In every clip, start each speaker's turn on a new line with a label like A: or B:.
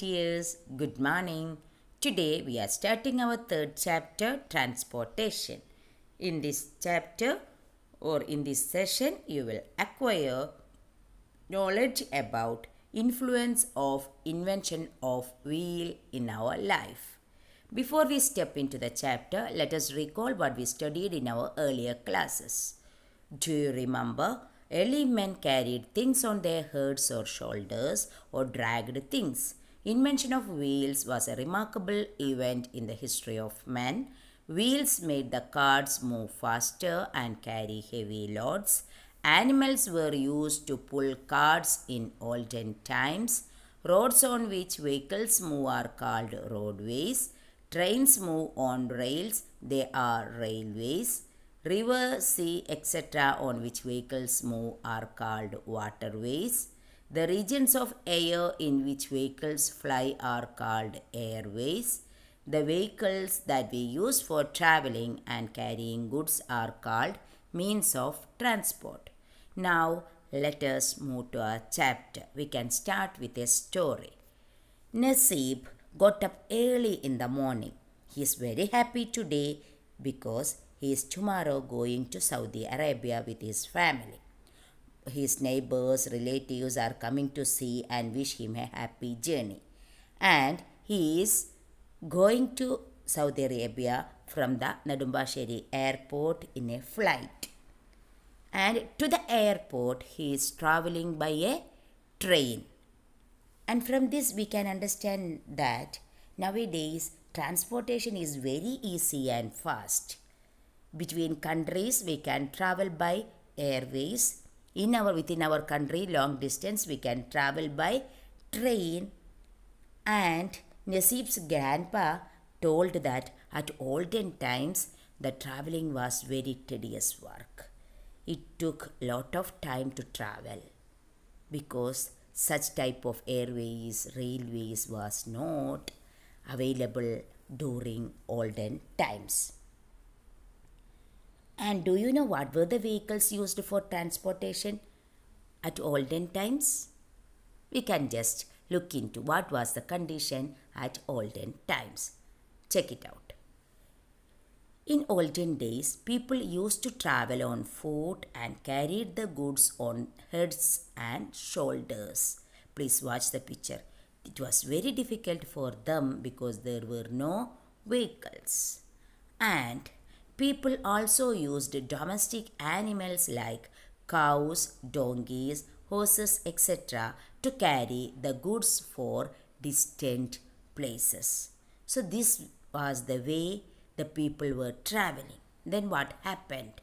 A: Dears, good morning. Today we are starting our third chapter, Transportation. In this chapter or in this session, you will acquire knowledge about influence of invention of wheel in our life. Before we step into the chapter, let us recall what we studied in our earlier classes. Do you remember? Early men carried things on their heads or shoulders or dragged things. Invention of wheels was a remarkable event in the history of man. Wheels made the carts move faster and carry heavy loads. Animals were used to pull carts in olden times. Roads on which vehicles move are called roadways. Trains move on rails, they are railways. Rivers, sea, etc. on which vehicles move are called waterways. The regions of air in which vehicles fly are called airways. The vehicles that we use for traveling and carrying goods are called means of transport. Now, let us move to our chapter. We can start with a story. Nasib got up early in the morning. He is very happy today because he is tomorrow going to Saudi Arabia with his family his neighbors, relatives are coming to see and wish him a happy journey. And he is going to Saudi Arabia from the Nadumbasheri airport in a flight. And to the airport, he is traveling by a train. And from this, we can understand that nowadays transportation is very easy and fast. Between countries, we can travel by airways, in our within our country long distance we can travel by train and Nasib's grandpa told that at olden times the traveling was very tedious work. It took lot of time to travel because such type of airways, railways was not available during olden times. And do you know what were the vehicles used for transportation at olden times? We can just look into what was the condition at olden times. Check it out. In olden days, people used to travel on foot and carried the goods on heads and shoulders. Please watch the picture. It was very difficult for them because there were no vehicles. And People also used domestic animals like cows, donkeys, horses, etc. to carry the goods for distant places. So this was the way the people were traveling. Then what happened?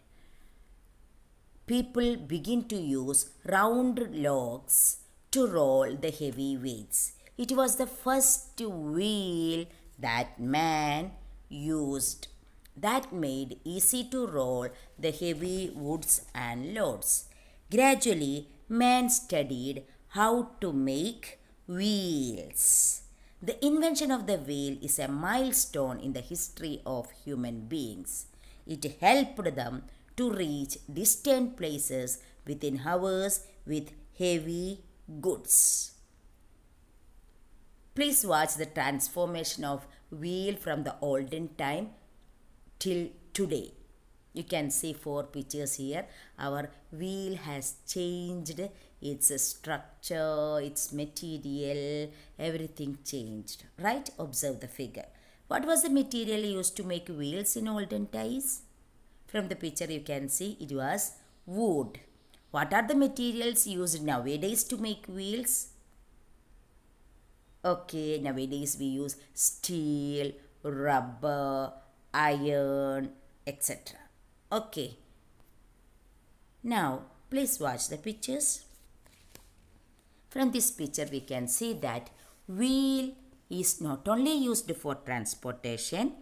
A: People begin to use round logs to roll the heavy weights. It was the first wheel that man used that made easy to roll the heavy woods and loads. Gradually, man studied how to make wheels. The invention of the wheel is a milestone in the history of human beings. It helped them to reach distant places within hours with heavy goods. Please watch the transformation of wheel from the olden time till today you can see four pictures here our wheel has changed its structure its material everything changed right observe the figure what was the material used to make wheels in olden days from the picture you can see it was wood what are the materials used nowadays to make wheels okay nowadays we use steel rubber iron, etc. Okay. Now, please watch the pictures. From this picture, we can see that wheel is not only used for transportation,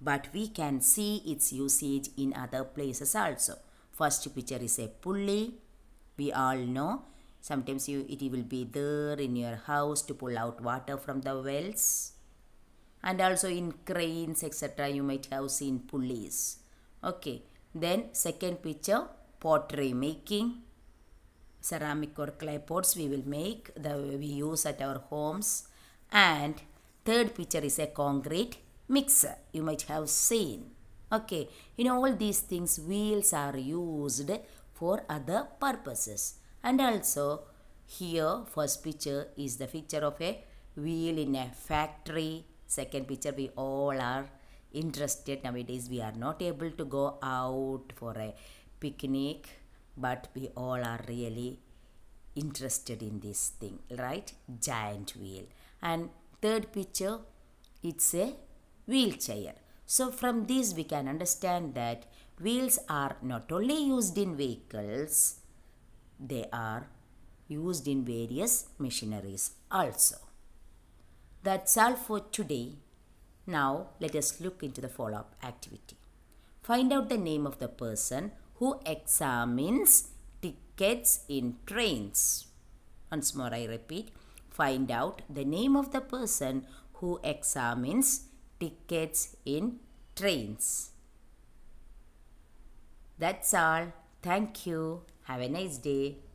A: but we can see its usage in other places also. First picture is a pulley. We all know sometimes you, it will be there in your house to pull out water from the wells and also in cranes etc you might have seen pulleys okay then second picture pottery making ceramic or clay pots we will make the we use at our homes and third picture is a concrete mixer you might have seen okay in all these things wheels are used for other purposes and also here first picture is the picture of a wheel in a factory second picture we all are interested nowadays we are not able to go out for a picnic but we all are really interested in this thing right giant wheel and third picture it's a wheelchair so from this we can understand that wheels are not only used in vehicles they are used in various machineries also that's all for today. Now let us look into the follow-up activity. Find out the name of the person who examines tickets in trains. Once more I repeat, find out the name of the person who examines tickets in trains. That's all. Thank you. Have a nice day.